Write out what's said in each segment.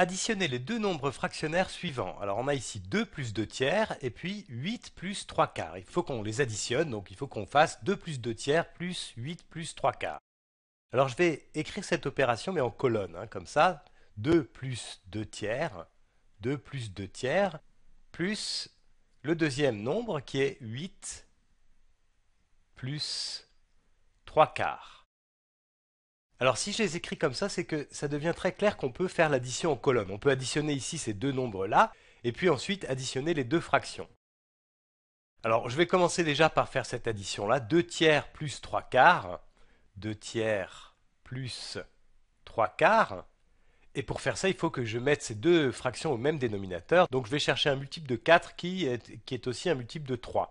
Additionnez les deux nombres fractionnaires suivants. Alors on a ici 2 plus 2 tiers et puis 8 plus 3 quarts. Il faut qu'on les additionne, donc il faut qu'on fasse 2 plus 2 tiers plus 8 plus 3 quarts. Alors je vais écrire cette opération mais en colonne, hein, comme ça. 2 plus 2 tiers, 2 plus 2 tiers, plus le deuxième nombre qui est 8 plus 3 quarts. Alors si je les écris comme ça, c'est que ça devient très clair qu'on peut faire l'addition en colonne. On peut additionner ici ces deux nombres-là, et puis ensuite additionner les deux fractions. Alors je vais commencer déjà par faire cette addition-là. 2 tiers plus 3 quarts. 2 tiers plus 3 quarts. Et pour faire ça, il faut que je mette ces deux fractions au même dénominateur. Donc je vais chercher un multiple de 4 qui est, aussi un multiple de 3.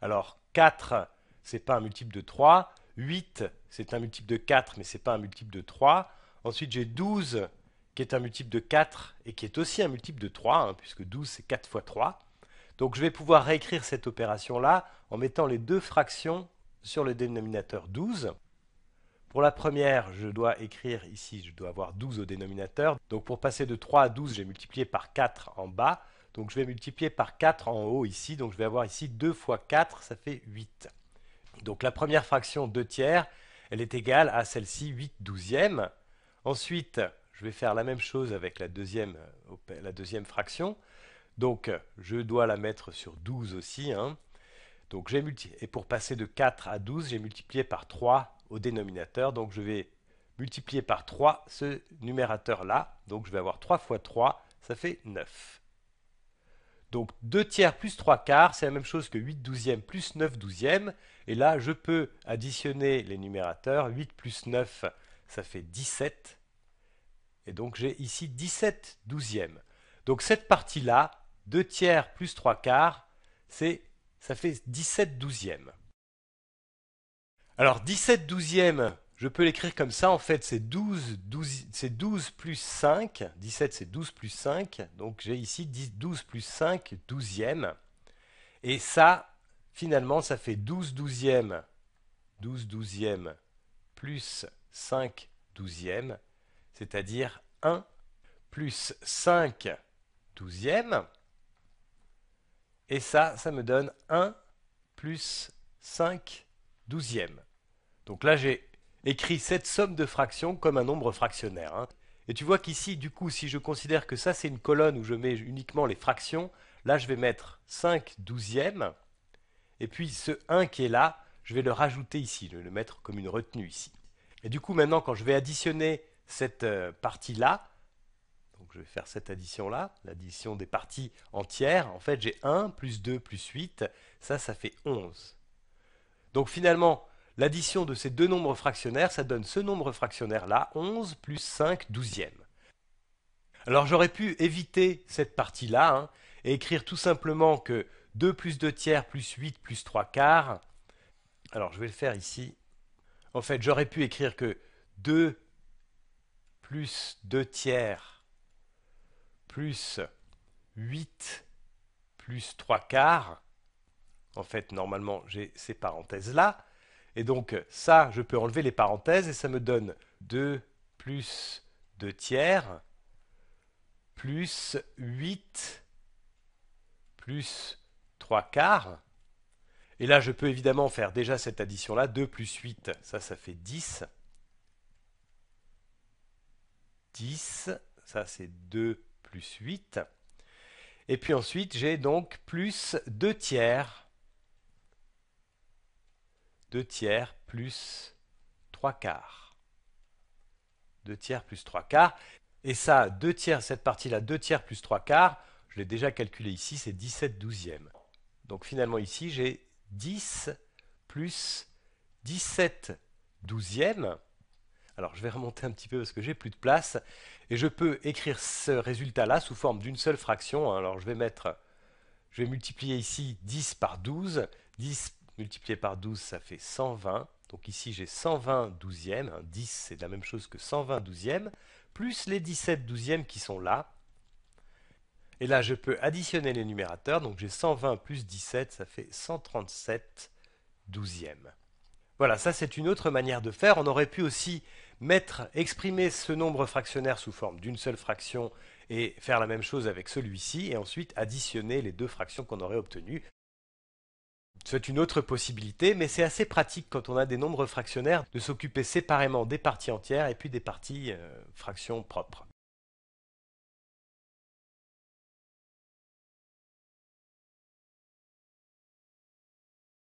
Alors 4, ce n'est pas un multiple de 3. 8, c'est un multiple de 4, mais ce n'est pas un multiple de 3. Ensuite, j'ai 12, qui est un multiple de 4 et qui est aussi un multiple de 3, hein, puisque 12, c'est 4 fois 3. Donc je vais pouvoir réécrire cette opération-là en mettant les deux fractions sur le dénominateur 12. Pour la première, je dois écrire ici, je dois avoir 12 au dénominateur. Donc pour passer de 3 à 12, j'ai multiplié par 4 en bas. Donc je vais multiplier par 4 en haut ici. Donc je vais avoir ici 2 fois 4, ça fait 8. Donc la première fraction 2 tiers, elle est égale à celle-ci 8 douzièmes. Ensuite, je vais faire la même chose avec la deuxième, euh, fraction. Donc je dois la mettre sur 12 aussi. Hein. Donc et pour passer de 4 à 12, j'ai multiplié par 3 au dénominateur. Donc je vais multiplier par 3 ce numérateur-là. Donc je vais avoir 3 fois 3, ça fait 9. Donc 2 tiers plus 3 quarts, c'est la même chose que 8 douzièmes plus 9 douzièmes. Et là, je peux additionner les numérateurs. 8 plus 9, ça fait 17. Et donc j'ai ici 17 douzièmes. Donc cette partie-là, 2 tiers plus 3 quarts, ça fait 17 douzièmes. Alors 17 douzièmes je peux l'écrire comme ça, en fait c'est 12, 12, 12 plus 5, 17 c'est 12 plus 5, donc j'ai ici 10, 12 plus 5, 12e. Et ça, finalement, ça fait 12 douzièmes, 12 douzièmes plus 5 douzièmes, c'est-à-dire 1 plus 5 douzièmes. Et ça, ça me donne 1 plus 5 douzièmes. Donc là, j'ai écrit cette somme de fractions comme un nombre fractionnaire. Hein. Et tu vois qu'ici, du coup, si je considère que ça, c'est une colonne où je mets uniquement les fractions, là, je vais mettre 5 douzièmes, et puis ce 1 qui est là, je vais le rajouter ici, je vais le mettre comme une retenue ici. Et du coup, maintenant, quand je vais additionner cette euh, partie-là, donc je vais faire cette addition-là, l'addition des parties entières, en fait, j'ai 1 plus 2 plus 8, ça, ça fait 11. Donc finalement, L'addition de ces deux nombres fractionnaires, ça donne ce nombre fractionnaire-là, 11 plus 5 douzièmes. Alors j'aurais pu éviter cette partie-là hein, et écrire tout simplement que 2 plus 2 tiers plus 8 plus 3 quarts. Alors je vais le faire ici. En fait, j'aurais pu écrire que 2 plus 2 tiers plus 8 plus 3 quarts. En fait, normalement, j'ai ces parenthèses-là. Et donc ça, je peux enlever les parenthèses et ça me donne 2 plus 2 tiers plus 8 plus 3 quarts. Et là, je peux évidemment faire déjà cette addition-là. 2 plus 8, ça, ça fait 10. 10, ça c'est 2 plus 8. Et puis ensuite, j'ai donc plus 2 tiers 2 tiers plus 3 quarts. 2 tiers plus 3 quarts. Et ça, 2 tiers, cette partie-là, 2 tiers plus 3 quarts, je l'ai déjà calculé ici, c'est 17 douzièmes. Donc finalement ici, j'ai 10 plus 17 douzièmes. Alors je vais remonter un petit peu parce que j'ai plus de place. Et je peux écrire ce résultat-là sous forme d'une seule fraction. Alors je vais mettre, je vais multiplier ici 10 par 12. 10 multiplié par 12, ça fait 120. Donc ici, j'ai 120 douzièmes. 10, c'est la même chose que 120 douzièmes, plus les 17 douzièmes qui sont là. Et là, je peux additionner les numérateurs. Donc j'ai 120 plus 17, ça fait 137 douzièmes. Voilà, ça c'est une autre manière de faire. On aurait pu aussi mettre, exprimer ce nombre fractionnaire sous forme d'une seule fraction et faire la même chose avec celui-ci et ensuite additionner les deux fractions qu'on aurait obtenues. C'est une autre possibilité, mais c'est assez pratique quand on a des nombres fractionnaires de s'occuper séparément des parties entières et puis des parties euh, fractions propres.